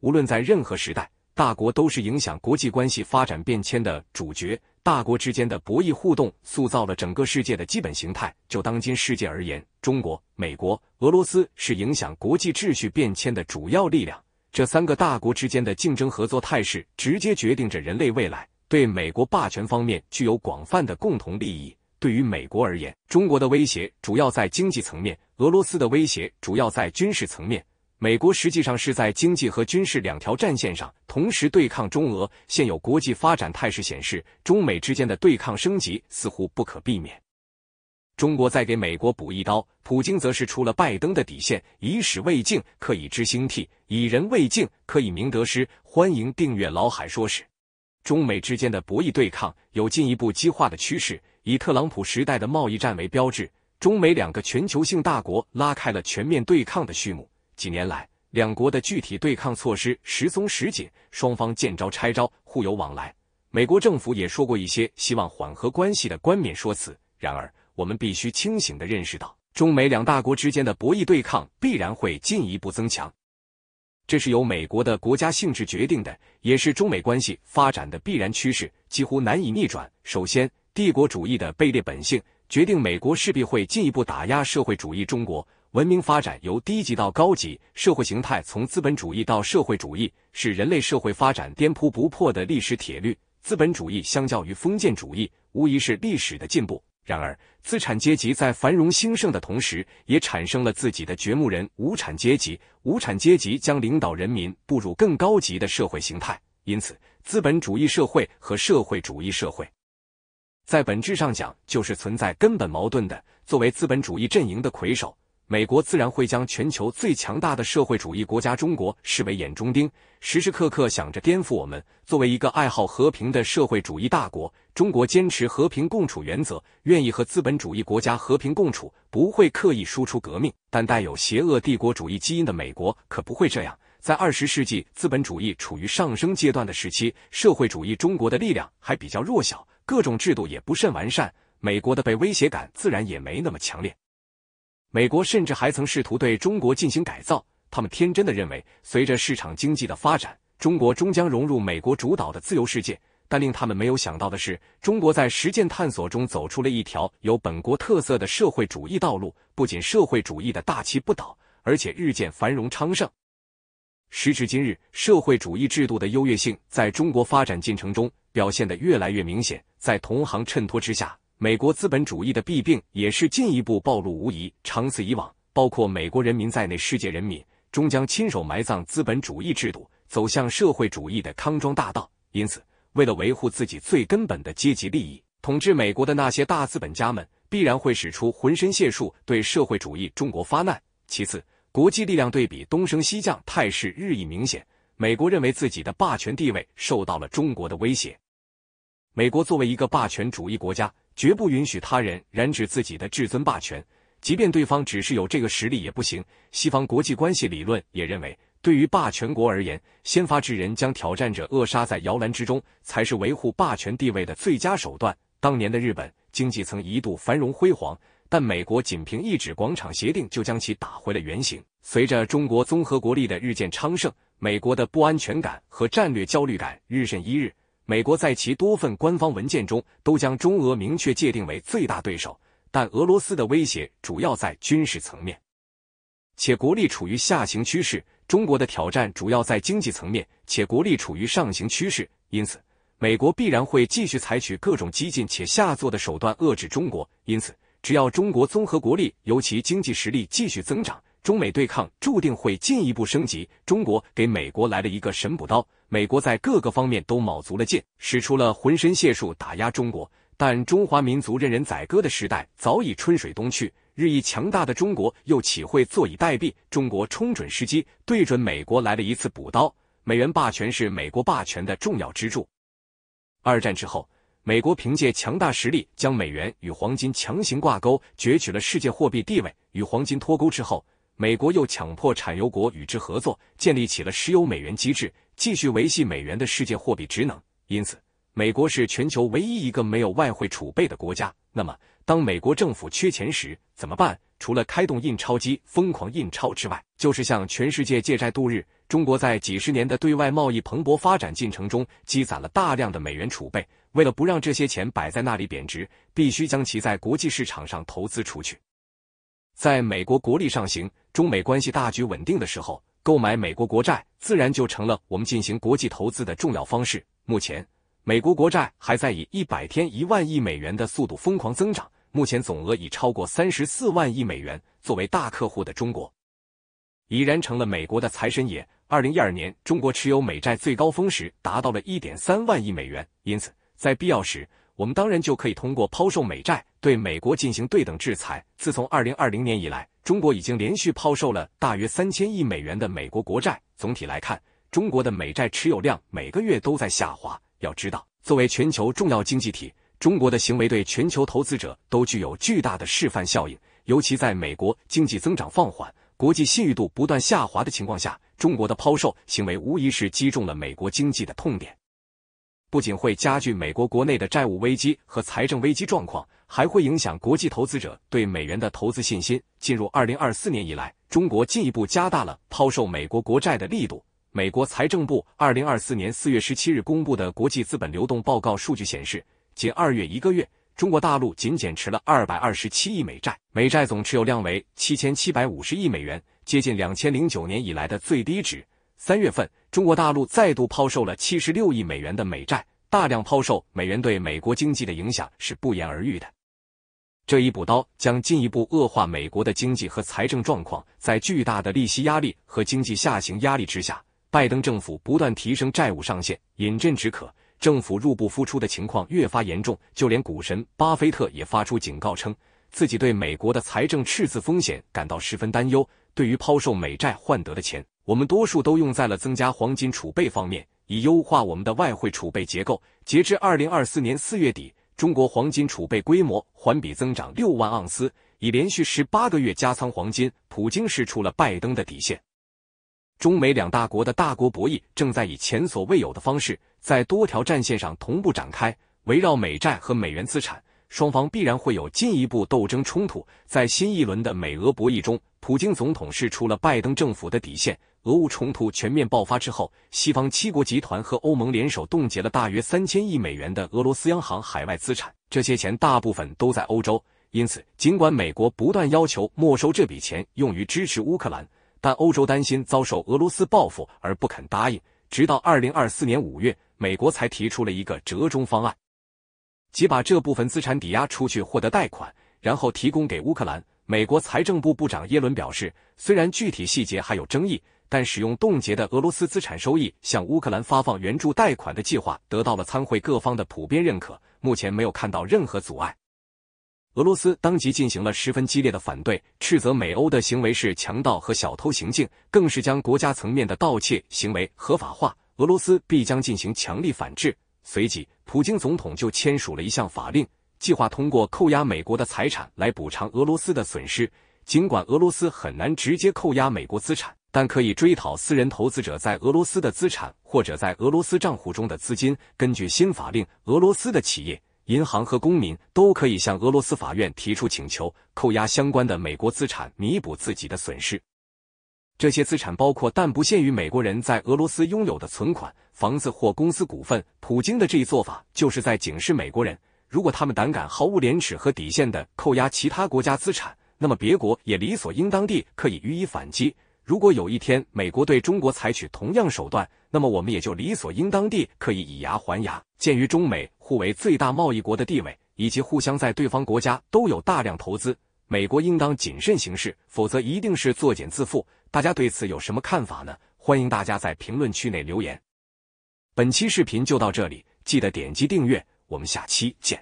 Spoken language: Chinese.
无论在任何时代，大国都是影响国际关系发展变迁的主角。大国之间的博弈互动，塑造了整个世界的基本形态。就当今世界而言，中国、美国、俄罗斯是影响国际秩序变迁的主要力量。这三个大国之间的竞争合作态势，直接决定着人类未来。对美国霸权方面具有广泛的共同利益。对于美国而言，中国的威胁主要在经济层面，俄罗斯的威胁主要在军事层面。美国实际上是在经济和军事两条战线上同时对抗中俄。现有国际发展态势显示，中美之间的对抗升级似乎不可避免。中国在给美国补一刀，普京则是出了拜登的底线。以史为镜，可以知兴替；以人为镜，可以明得失。欢迎订阅老海说史。中美之间的博弈对抗有进一步激化的趋势。以特朗普时代的贸易战为标志，中美两个全球性大国拉开了全面对抗的序幕。几年来，两国的具体对抗措施时松时紧，双方见招拆招，互有往来。美国政府也说过一些希望缓和关系的冠冕说辞。然而，我们必须清醒的认识到，中美两大国之间的博弈对抗必然会进一步增强，这是由美国的国家性质决定的，也是中美关系发展的必然趋势，几乎难以逆转。首先，帝国主义的卑劣本性决定美国势必会进一步打压社会主义中国。文明发展由低级到高级，社会形态从资本主义到社会主义，是人类社会发展颠扑不破的历史铁律。资本主义相较于封建主义，无疑是历史的进步。然而，资产阶级在繁荣兴盛的同时，也产生了自己的掘墓人——无产阶级。无产阶级将领导人民步入更高级的社会形态。因此，资本主义社会和社会主义社会，在本质上讲就是存在根本矛盾的。作为资本主义阵营的魁首，美国自然会将全球最强大的社会主义国家中国视为眼中钉，时时刻刻想着颠覆我们。作为一个爱好和平的社会主义大国，中国坚持和平共处原则，愿意和资本主义国家和平共处，不会刻意输出革命。但带有邪恶帝国主义基因的美国可不会这样。在二十世纪资本主义处于上升阶段的时期，社会主义中国的力量还比较弱小，各种制度也不甚完善，美国的被威胁感自然也没那么强烈。美国甚至还曾试图对中国进行改造，他们天真的认为，随着市场经济的发展，中国终将融入美国主导的自由世界。但令他们没有想到的是，中国在实践探索中走出了一条有本国特色的社会主义道路，不仅社会主义的大旗不倒，而且日渐繁荣昌盛。时至今日，社会主义制度的优越性在中国发展进程中表现的越来越明显，在同行衬托之下。美国资本主义的弊病也是进一步暴露无遗。长此以往，包括美国人民在内，世界人民终将亲手埋葬资本主义制度，走向社会主义的康庄大道。因此，为了维护自己最根本的阶级利益，统治美国的那些大资本家们必然会使出浑身解数对社会主义中国发难。其次，国际力量对比东升西降态势日益明显，美国认为自己的霸权地位受到了中国的威胁。美国作为一个霸权主义国家。绝不允许他人染指自己的至尊霸权，即便对方只是有这个实力也不行。西方国际关系理论也认为，对于霸权国而言，先发制人，将挑战者扼杀在摇篮之中，才是维护霸权地位的最佳手段。当年的日本经济曾一度繁荣辉煌，但美国仅凭一纸广场协定就将其打回了原形。随着中国综合国力的日渐昌盛，美国的不安全感和战略焦虑感日甚一日。美国在其多份官方文件中都将中俄明确界定为最大对手，但俄罗斯的威胁主要在军事层面，且国力处于下行趋势；中国的挑战主要在经济层面，且国力处于上行趋势。因此，美国必然会继续采取各种激进且下作的手段遏制中国。因此，只要中国综合国力，尤其经济实力继续增长，中美对抗注定会进一步升级。中国给美国来了一个神补刀。美国在各个方面都卯足了劲，使出了浑身解数打压中国，但中华民族任人宰割的时代早已春水东去。日益强大的中国又岂会坐以待毙？中国冲准时机，对准美国来了一次补刀。美元霸权是美国霸权的重要支柱。二战之后，美国凭借强大实力将美元与黄金强行挂钩，攫取了世界货币地位。与黄金脱钩之后，美国又强迫产油国与之合作，建立起了石油美元机制。继续维系美元的世界货币职能，因此美国是全球唯一一个没有外汇储备的国家。那么，当美国政府缺钱时怎么办？除了开动印钞机疯狂印钞之外，就是向全世界借债度日。中国在几十年的对外贸易蓬勃发展进程中，积攒了大量的美元储备。为了不让这些钱摆在那里贬值，必须将其在国际市场上投资出去。在美国国力上行、中美关系大局稳定的时候。购买美国国债，自然就成了我们进行国际投资的重要方式。目前，美国国债还在以一百天一万亿美元的速度疯狂增长，目前总额已超过三十四万亿美元。作为大客户的中国，已然成了美国的财神爷。二零一二年，中国持有美债最高峰时达到了一点三万亿美元。因此，在必要时，我们当然就可以通过抛售美债对美国进行对等制裁。自从二零二零年以来，中国已经连续抛售了大约三千亿美元的美国国债。总体来看，中国的美债持有量每个月都在下滑。要知道，作为全球重要经济体，中国的行为对全球投资者都具有巨大的示范效应。尤其在美国经济增长放缓、国际信誉度不断下滑的情况下，中国的抛售行为无疑是击中了美国经济的痛点。不仅会加剧美国国内的债务危机和财政危机状况，还会影响国际投资者对美元的投资信心。进入二零二四年以来，中国进一步加大了抛售美国国债的力度。美国财政部二零二四年四月十七日公布的国际资本流动报告数据显示，仅二月一个月，中国大陆仅减持了二百二十七亿美债，美债总持有量为七千七百五十亿美元，接近两千零九年以来的最低值。三月份，中国大陆再度抛售了七十六亿美元的美债，大量抛售美元对美国经济的影响是不言而喻的。这一补刀将进一步恶化美国的经济和财政状况。在巨大的利息压力和经济下行压力之下，拜登政府不断提升债务上限，饮鸩止渴，政府入不敷出的情况越发严重。就连股神巴菲特也发出警告，称自己对美国的财政赤字风险感到十分担忧。对于抛售美债换得的钱，我们多数都用在了增加黄金储备方面，以优化我们的外汇储备结构。截至二零二四年四月底，中国黄金储备规模环比增长六万盎司，已连续十八个月加仓黄金。普京示出了拜登的底线。中美两大国的大国博弈正在以前所未有的方式，在多条战线上同步展开。围绕美债和美元资产，双方必然会有进一步斗争冲突。在新一轮的美俄博弈中，普京总统示出了拜登政府的底线。俄乌冲突全面爆发之后，西方七国集团和欧盟联手冻结了大约三千亿美元的俄罗斯央行海外资产，这些钱大部分都在欧洲。因此，尽管美国不断要求没收这笔钱用于支持乌克兰，但欧洲担心遭受俄罗斯报复而不肯答应。直到二零二四年五月，美国才提出了一个折中方案，即把这部分资产抵押出去获得贷款，然后提供给乌克兰。美国财政部部长耶伦表示，虽然具体细节还有争议。但使用冻结的俄罗斯资产收益向乌克兰发放援助贷款的计划得到了参会各方的普遍认可，目前没有看到任何阻碍。俄罗斯当即进行了十分激烈的反对，斥责美欧的行为是强盗和小偷行径，更是将国家层面的盗窃行为合法化。俄罗斯必将进行强力反制。随即，普京总统就签署了一项法令，计划通过扣押美国的财产来补偿俄罗斯的损失。尽管俄罗斯很难直接扣押美国资产。但可以追讨私人投资者在俄罗斯的资产或者在俄罗斯账户中的资金。根据新法令，俄罗斯的企业、银行和公民都可以向俄罗斯法院提出请求，扣押相关的美国资产，弥补自己的损失。这些资产包括，但不限于美国人在俄罗斯拥有的存款、房子或公司股份。普京的这一做法，就是在警示美国人：如果他们胆敢毫无廉耻和底线的扣押其他国家资产，那么别国也理所应当地可以予以反击。如果有一天美国对中国采取同样手段，那么我们也就理所应当地可以以牙还牙。鉴于中美互为最大贸易国的地位，以及互相在对方国家都有大量投资，美国应当谨慎行事，否则一定是作茧自缚。大家对此有什么看法呢？欢迎大家在评论区内留言。本期视频就到这里，记得点击订阅，我们下期见。